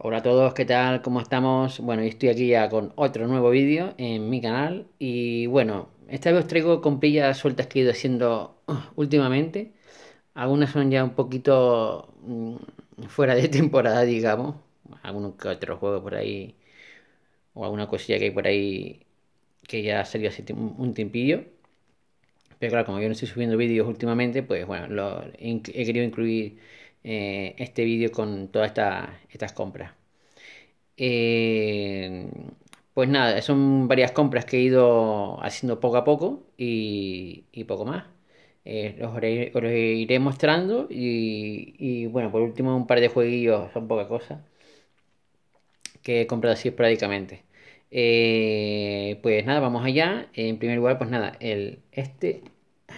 Hola a todos, ¿qué tal? ¿Cómo estamos? Bueno, estoy aquí ya con otro nuevo vídeo en mi canal y bueno, esta vez os traigo compillas sueltas que he ido haciendo uh, últimamente. Algunas son ya un poquito mm, fuera de temporada, digamos. Algunos que otros juegos por ahí o alguna cosilla que hay por ahí que ya salió hace un tiempillo. Pero claro, como yo no estoy subiendo vídeos últimamente, pues bueno, he querido incluir eh, este vídeo con todas esta, estas compras. Eh, pues nada, son varias compras que he ido haciendo poco a poco y, poco más. Eh, los, iré mostrando y, bueno, por último un par de jueguillos, son pocas cosas que he comprado así esporádicamente. Eh, pues nada, vamos allá. En primer lugar, pues nada, el este,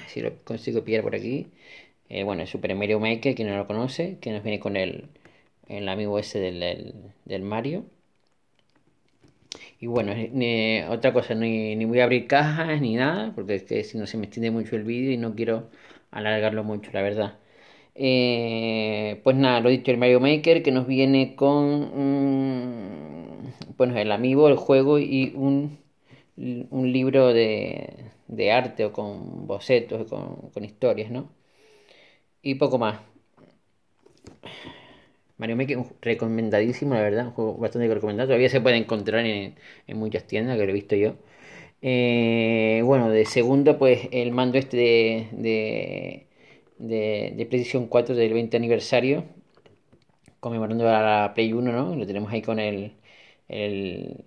si lo consigo pillar por aquí. Eh, bueno, el Super Mario Maker, quien no lo conoce, que nos viene con el, amigo ese del del Mario. Y bueno, otra cosa, ni, voy a abrir cajas ni nada, porque si no se me extiende mucho el vídeo y no quiero alargarlo mucho, la verdad. Eh, pues nada, lo dicho, el Mario Maker que nos viene con mm, bueno, el amigo, el juego y un, un libro de, de, arte o con bocetos, con, con historias, ¿no? Y poco más. Mario Maker, recomendadísimo, la verdad, un juego bastante recomendado. Todavía se puede encontrar en, muchas tiendas, que lo he visto yo. Eh, bueno, de segundo, pues el mando este de, de, PlayStation 4 del 20 aniversario, conmemorando a la Play 1, ¿no? Lo tenemos ahí con el, el,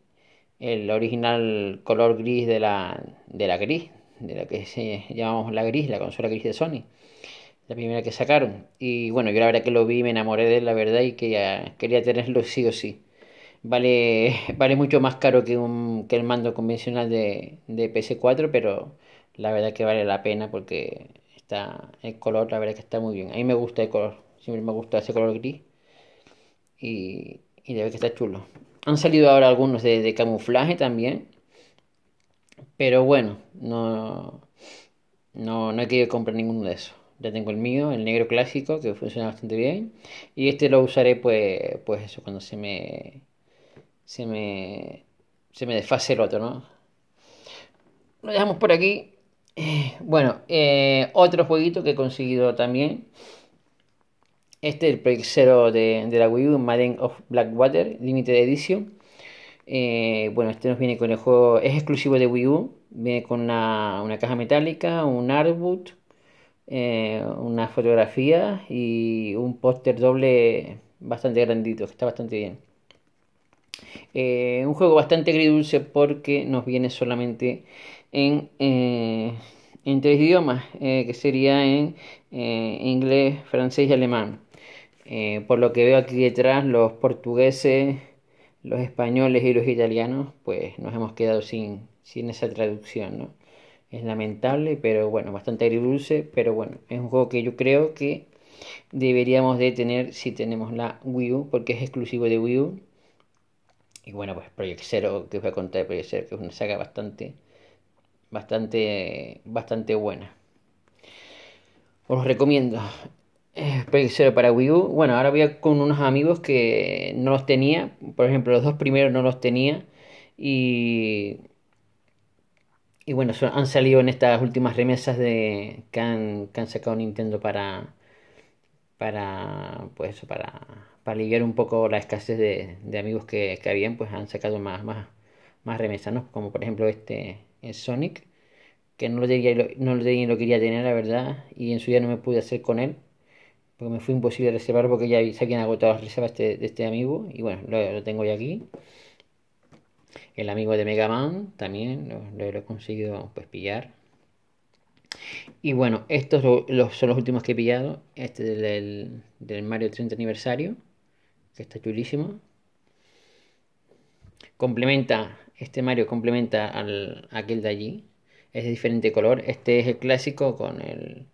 original color gris de la, de la gris, de la que se llamamos la gris, la consola gris de Sony la primera que sacaron. Y bueno, yo la verdad que lo vi, me enamoré de él, la verdad, y que ya quería tenerlo sí o sí. Vale, vale mucho más caro que, un, que el mando convencional de, de PS4, pero la verdad que vale la pena porque está el color, la verdad que está muy bien. A mí me gusta el color, siempre me gusta ese color gris. Y, y que está chulo. Han salido ahora algunos de, camuflaje también. Pero bueno, no, no, no he querido comprar ninguno de esos ya tengo el mío, el negro clásico, que funciona bastante bien. Y este lo usaré pues, pues eso, cuando se me, se se me desfase el otro, ¿no? Lo dejamos por aquí. Eh, bueno, eh, otro jueguito que he conseguido también. Este es el Project de, la Wii U, Madden of Blackwater, Limited Edition. Eh, bueno, este nos viene con el juego, es exclusivo de Wii U. Viene con una, caja metálica, un artbook, eh, una fotografía y un póster doble bastante grandito, que está bastante bien. Eh, un juego bastante agridulce porque nos viene solamente en, eh, en tres idiomas, que sería en inglés, francés y alemán. por lo que veo aquí detrás, los portugueses, los españoles y los italianos, pues nos hemos quedado sin, sin esa traducción, ¿no? es lamentable, pero bueno, bastante agridulce, pero bueno, es un juego que yo creo que deberíamos de tener si tenemos la Wii U, porque es exclusivo de Wii U. Y bueno, pues Project Zero, que os voy a contar de Project Zero, que es una saga bastante, bastante, bastante buena. Os recomiendo. Eh, Project Zero para Wii U. Bueno, ahora voy a con unos amigos que no los tenía. Por ejemplo, los dos primeros no los tenía. Y y bueno, han salido en estas últimas remesas de, que, han, que han sacado Nintendo para, para, pues, para, para aliviar un poco la escasez de, amigos que, que, habían, pues han sacado más, más, más remesas, ¿no? Como por ejemplo este Sonic, que no lo, no lo quería tener, la verdad, y en su día no me pude hacer con él, porque me fue imposible reservar porque ya se habían agotado las reservas de, este amigo, y bueno, lo tengo ya aquí. El amigo de Mega Man también lo, he conseguido pues, pillar. Y bueno, estos son los últimos que he pillado. Este del, del Mario 30 aniversario, que está chulísimo. Complementa, este Mario complementa al aquel de allí. Es de diferente color. Este es el clásico con el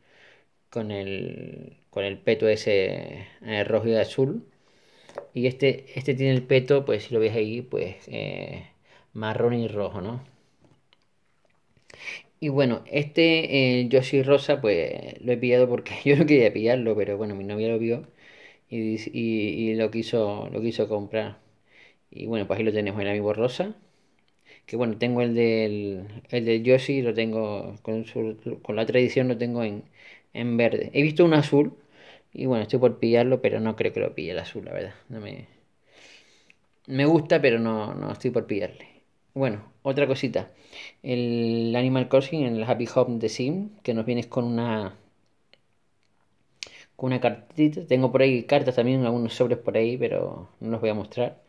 con el con el peto ese eh, rojo y azul y este, este tiene el peto, pues si lo ves ahí, pues eh, marrón y rojo, ¿no? Y bueno, este eh, Yoshi Rosa, pues lo he pillado porque yo no quería pillarlo, pero bueno, mi novia lo vio y, lo, quiso, lo quiso comprar. Y bueno, pues ahí lo tenemos, el amigo Rosa. Que bueno, tengo el del, el del Yoshi, lo tengo con, su, con la tradición, lo tengo en, en verde. He visto un azul, y bueno, estoy por pillarlo, pero no creo que lo pille el azul, la verdad. No me... me gusta, pero no, no estoy por pillarle. Bueno, otra cosita. El Animal Crossing, el Happy Home de Sim, que nos viene con una con una cartita. Tengo por ahí cartas también, algunos sobres por ahí, pero no los voy a mostrar.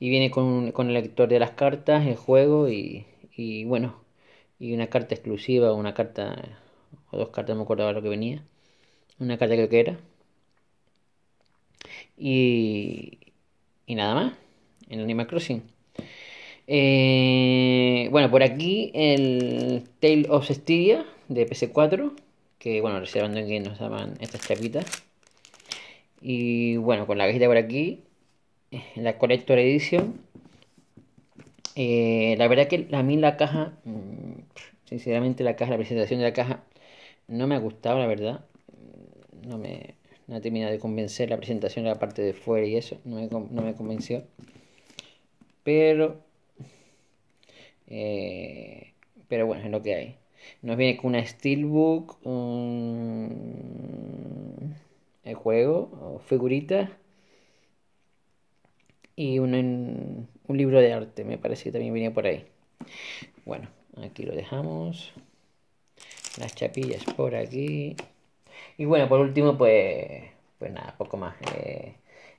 Y viene con, el lector de las cartas, el juego y, y, bueno, y una carta exclusiva, una carta, o dos cartas, no me acordaba lo que venía. Una carta creo que era, y, y nada más, en Animal Crossing. Eh, bueno, por aquí el Tale of Styria de PC4, que bueno, reservando aquí nos daban estas chapitas. Y bueno, con la cajita por aquí, la Collector Edition. Eh, la verdad que a mí la caja, mm, sinceramente la caja, la presentación de la caja no me ha gustado, la verdad. No me, no termina de convencer la presentación de la parte de fuera y eso, no me, convenció. Pero, eh, pero bueno, es lo que hay. Nos viene con una Steelbook, un, el juego, o figurita y un, un libro de arte, me parece que también venía por ahí. Bueno, aquí lo dejamos. Las chapillas por aquí. Y bueno, por último, pues, pues nada, poco más. Eh,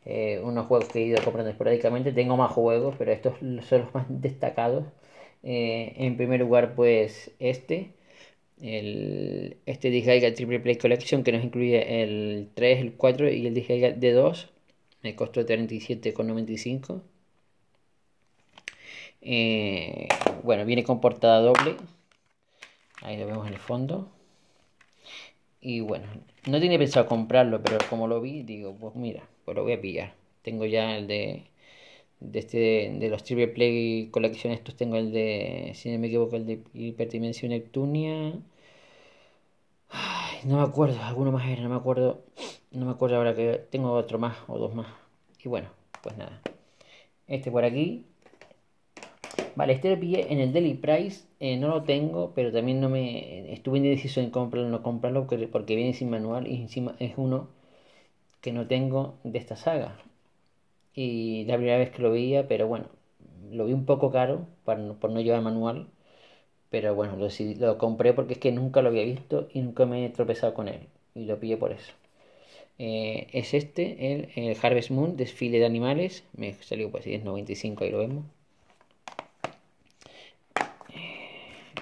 eh, unos juegos que he ido comprando esporádicamente, tengo más juegos, pero estos son los más destacados. Eh, en primer lugar, pues este, el, este Disgaiga Triple Play Collection que nos incluye el 3, el 4 y el Disgaea D2, me costó 37,95. bueno, viene con portada doble. Ahí lo vemos en el fondo. Y bueno, no tenía pensado comprarlo, pero como lo vi, digo, pues mira, pues lo voy a pillar. Tengo ya el de, de este de los Triple Play colecciones estos tengo el de, si no me equivoco, el de Hiperdimensión Neptunia. no me acuerdo, alguno más era, no me acuerdo. No me acuerdo ahora que tengo otro más o dos más. Y bueno, pues nada. Este por aquí, Vale, este lo pillé en el Daily Price, eh, no lo tengo, pero también no me estuve indeciso en comprarlo o no comprarlo porque viene sin manual y encima es uno que no tengo de esta saga. Y la primera vez que lo veía, pero bueno, lo vi un poco caro para, por no llevar manual, pero bueno, lo, compré porque es que nunca lo había visto y nunca me he tropezado con él y lo pillé por eso. Eh, es este, el, Harvest Moon, desfile de animales. Me salió pues 95, ahí lo vemos.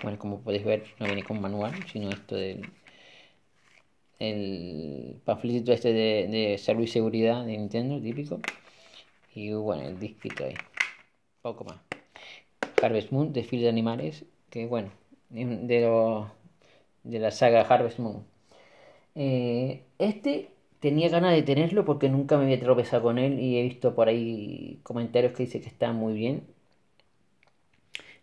Bueno, como podéis ver, no viene con manual, sino esto del el panfleto este de, salud y seguridad de Nintendo, típico. Y bueno, el disquito ahí. Poco más. Harvest Moon, desfile de animales, que bueno, de, de la saga Harvest Moon. Eh, este tenía ganas de tenerlo porque nunca me había tropezado con él y he visto por ahí comentarios que dice que está muy bien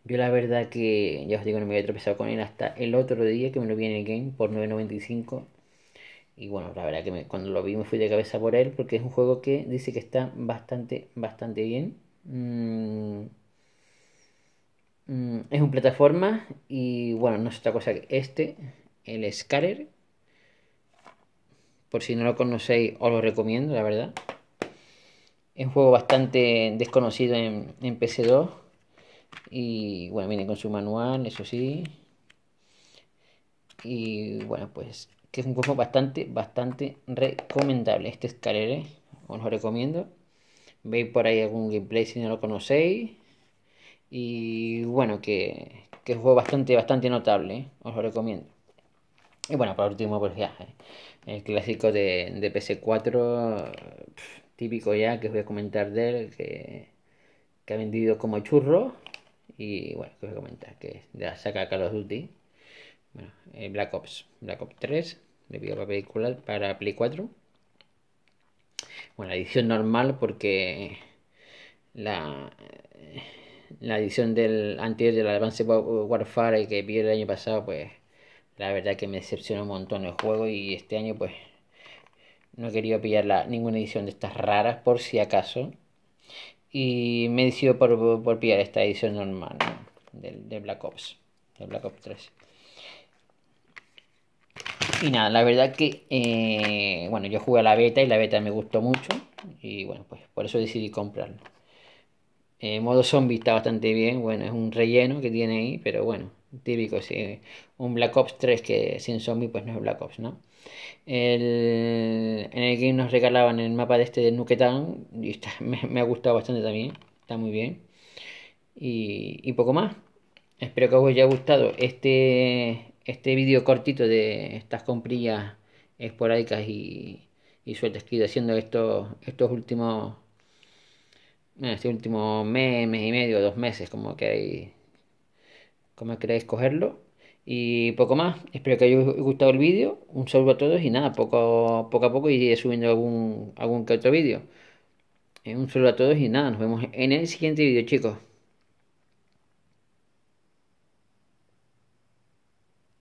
yo la verdad que ya os digo, no me había tropezado con él hasta el otro día que me lo vi en el game por 9.95. Y bueno, la verdad que cuando lo vi me fui de cabeza por él porque es un juego que dice que está bastante, bastante bien. Mm, mm, es un plataforma y bueno, no es otra cosa que este, el Scarer. Por si no lo conocéis, os lo recomiendo, la verdad. Es un juego bastante desconocido en, en PC2 y bueno, viene con su manual, eso sí. Y bueno, pues que es un juego bastante, bastante recomendable. Este escalere, os lo recomiendo. Veis por ahí algún gameplay si no lo conocéis. Y bueno, que, es un juego bastante, bastante notable, ¿eh? os lo recomiendo. Y bueno, por último, por pues, ya, eh, el clásico de, de PS4, típico ya, que os voy a comentar de él, que ha vendido como churro. Y bueno, que os comentar que ya saca Call of Duty. Bueno, eh, Black Ops, Black Ops 3, pido para película, para Play 4. Bueno, edición normal porque la, la edición del anterior del Advanced Warfare que vi el año pasado, pues la verdad que me decepcionó un montón el juego y este año pues no he querido pillar la, ninguna edición de estas raras por si acaso y me he por, por pillar esta edición normal De Black Ops, Black Ops 3. Y nada, la verdad que, eh, bueno, yo jugué a la beta y la beta me gustó mucho. Y bueno, pues por eso decidí comprarlo. Eh, modo zombie está bastante bien, bueno, es un relleno que tiene ahí, pero bueno, típico, sí. Un Black Ops 3 que sin zombie pues no es Black Ops, ¿no? El, que nos regalaban el mapa de este de Nuketown y me, ha gustado bastante también, está muy bien. Y, poco más. Espero que os haya gustado este, este vídeo cortito de estas comprillas esporádicas y, y sueltas que he ido haciendo estos, estos últimos eh, este último mes, mes y medio, dos meses, como que hay como queréis cogerlo. Y poco más, espero que os haya gustado el vídeo, un saludo a todos y nada, poco, poco a poco iré subiendo algún, algún que otro vídeo. Eh, un saludo a todos y nada, nos vemos en el siguiente vídeo chicos.